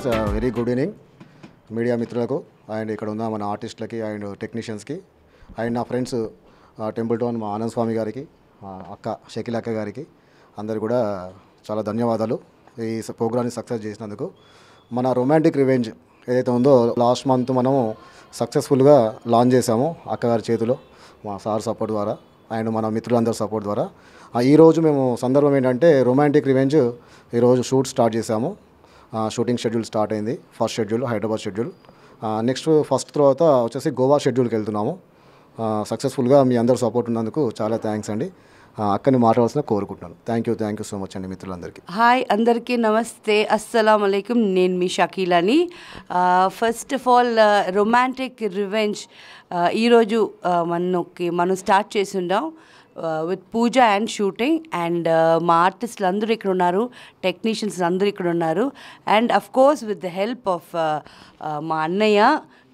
friends very good evening media మిత్రులకు and ఇక్కడ ఉన్న మన ఆర్టిస్టులకి అండ్ టెక్నీషియన్స్కి అండ్ నా ఫ్రెండ్స్ టెంపుల్ టౌన్ మా ఆనంద్ స్వామి గారికి అక్క షకిల్ అక్క గారికి అందరు కూడా చాలా ధన్యవాదాలు ఈ ప్రోగ్రామ్ని సక్సెస్ చేసినందుకు మన రొమాంటిక్ రివెంజ్ ఏదైతే ఉందో లాస్ట్ మంత్ మనము సక్సెస్ఫుల్గా లాంచ్ చేసాము అక్కగారి చేతిలో మా సార్ సపోర్ట్ ద్వారా అండ్ మన మిత్రులందరి సపోర్ట్ ద్వారా ఈరోజు మేము సందర్భం ఏంటంటే రొమాంటిక్ రివెంజ్ ఈరోజు షూట్ స్టార్ట్ చేసాము షూటింగ్ షెడ్యూల్ స్టార్ట్ అయింది first schedule Hyderabad schedule next first తర్వాత వచ్చేసి గోవా షెడ్యూల్కి వెళ్తున్నాము సక్సెస్ఫుల్గా మీ అందరు సపోర్ట్ ఉన్నందుకు చాలా థ్యాంక్స్ అండి అక్కని మాట్లాడాల్సిన కోరుకుంటున్నాను thank you thank you so much అండి మిత్రులందరికీ హాయ్ అందరికీ నమస్తే అస్సలం అలైకుం నేను మీ షకీలని first of all romantic revenge ఈరోజు మనకి మనం స్టార్ట్ చేసిండాం విత్ పూజ అండ్ షూటింగ్ అండ్ మా ఆర్టిస్టులు అందరూ ఇక్కడ ఉన్నారు టెక్నీషియన్స్ అందరూ ఇక్కడ ఉన్నారు and of course with the help of మా అన్నయ్య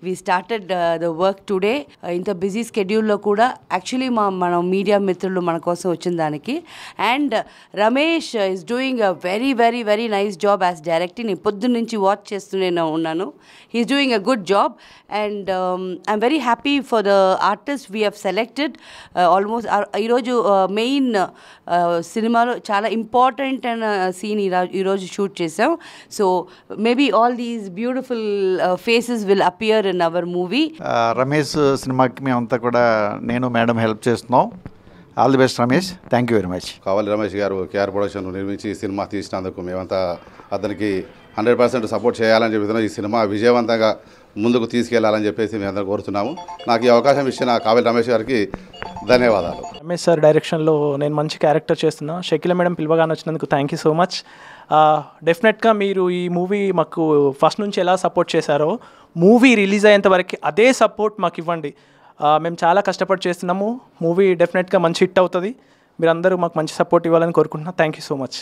we started the work today ఇంత బిజీ స్కెడ్యూల్లో కూడా యాక్చువల్లీ మా మనం మీడియా మిత్రులు మన కోసం వచ్చిన దానికి and Ramesh is doing a very very very nice job as director నేను పొద్దున్న నుంచి వాచ్ చేస్తూనే ఉన్నాను he's doing a good job and I'm very happy for the artist we have selected almost ఈరోజు మెయిన్ సినిమాలో చాలా ఇంపార్టెంట్ అయిన సీన్ ఈరోజు షూట్ చేసాం so maybe all these beautiful faces will appear in our movie Ramesh సినిమాకి మేమంతా కూడా నేను మేడం హెల్ప్ చేస్తున్నాం all the best Ramesh thank you very much కావాలి రమేష్ గారు కేఆర్ ప్రొడక్షన్ నిర్మించి సినిమా తీసినందుకు మేమంతా అతనికి హండ్రెడ్ పర్సెంట్ సపోర్ట్ చేయాలని చెప్పి ఈ సినిమా విజయవంతంగా ముందుకు తీసుకెళ్లాలని చెప్పేసి మేము అందరం కోరుతున్నాము నాకు ఈ అవకాశం ఇచ్చిన కావేరి రమేష్ గారికి ధన్యవాదాలు ఎంఎస్ సార్ డైరెక్షన్లో నేను మంచి క్యారెక్టర్ చేస్తున్నా షకిల మేడం పిలవగానే వచ్చినందుకు థ్యాంక్ యూ సో మచ్ డెఫినెట్గా మీరు ఈ మూవీ మాకు ఫస్ట్ నుంచి ఎలా సపోర్ట్ చేశారో మూవీ రిలీజ్ అయ్యేంత వరకు అదే సపోర్ట్ మాకు ఇవ్వండి మేము చాలా కష్టపడి చేస్తున్నాము మూవీ డెఫినెట్గా మంచి హిట్ అవుతుంది మీరందరూ మాకు మంచి సపోర్ట్ ఇవ్వాలని కోరుకుంటున్నా థ్యాంక్ యూ సో మచ్